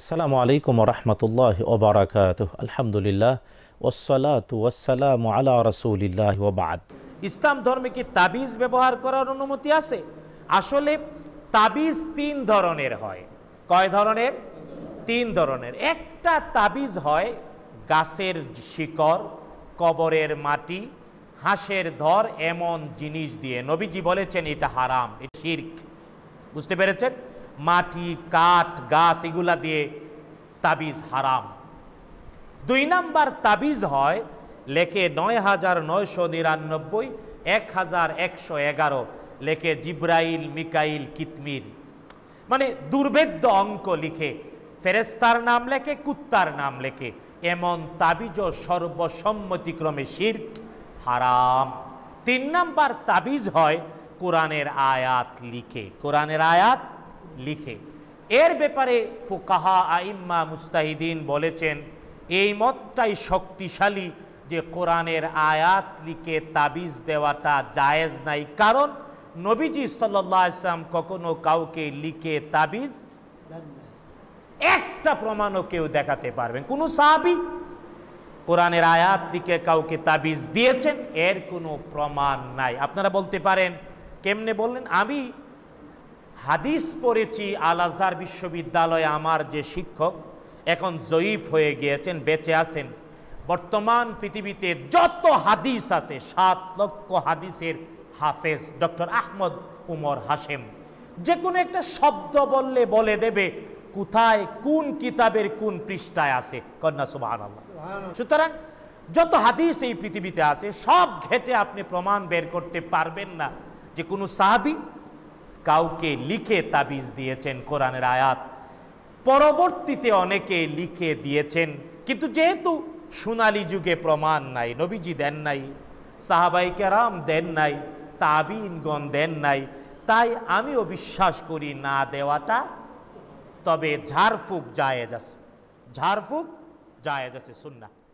আসসালামু আলাইকুম রহমতুল্লাহ ওবরাকাত আলহামদুলিল্লাহ ওসালাম আল্লাহ রসুলিল্লাহ ওবাদ ইসলাম ধর্মে কি তাবিজ ব্যবহার করার অনুমতি আছে আসলে তাবিজ তিন ধরনের হয় কয় ধরনের তিন ধরনের একটা তাবিজ হয় গাছের শিকড় কবরের মাটি হাঁসের ধর এমন জিনিস দিয়ে নবীজি বলেছেন এটা হারাম এটা শির্ক বুঝতে পেরেছেন মাটি কাঠ গাছ এগুলা দিয়ে তাবিজ হারাম দুই নাম্বার তাবিজ হয় লেখে নয় হাজার নয়শো নিরানব্বই এক হাজার একশো এগারো লেখে জিব্রাইল মিকাইল কিতমির মানে দুর্ভেদ্য অঙ্ক লিখে ফেরেস্তার নাম লেখে কুত্তার নাম লেখে এমন তাবিজ সর্বসম্মতিক্রমে শির্ক হারাম তিন নাম্বার তাবিজ হয় কোরআনের আয়াত লিখে কোরআনের আয়াত লিখে এর ব্যাপারে ফুকাহা আইম্মা মুস্তাহিদিন বলেছেন এই মতটাই শক্তিশালী যে কোরআনের আয়াত লিখে তাবিজ দেওয়াটা জায়েজ নাই কারণ নবীজি সাল্লাম কখনো কাউকে লিখে তাবিজ একটা প্রমাণও কেউ দেখাতে পারবেন কোনো সাহাবি কোরআনের আয়াত লিখে কাউকে তাবিজ দিয়েছেন এর কোনো প্রমাণ নাই আপনারা বলতে পারেন কেমনে বললেন আমি হাদিস পড়েছি আল আজহার বিশ্ববিদ্যালয়ে আমার যে শিক্ষক এখন জয়ীফ হয়ে গিয়েছেন বেঁচে আছেন বর্তমান পৃথিবীতে যত হাদিস আছে সাত লক্ষ হাদিসের হাফেজ ডক্টর আহমদ উমর হাসেম যে কোনো একটা শব্দ বললে বলে দেবে কোথায় কোন কিতাবের কোন পৃষ্ঠায় আছে কন্যা সুবাহ সুতরাং যত হাদিস এই পৃথিবীতে আছে সব ঘেটে আপনি প্রমাণ বের করতে পারবেন না যে কোনো সাহাবি কাউকে লিখে তাবিজ দিয়েছেন কোরআনের আয়াত পরবর্তীতে অনেকে লিখে দিয়েছেন কিন্তু যেহেতু সোনালি যুগে প্রমাণ নাই নবীজি দেন নাই সাহাবাই কেরাম দেন নাই তাবিনগণ দেন নাই তাই আমিও বিশ্বাস করি না দেওয়াটা তবে ঝাড়ফুঁক জায়েজ আছে ঝাড়ফুঁক জায়েজ আছে শুননা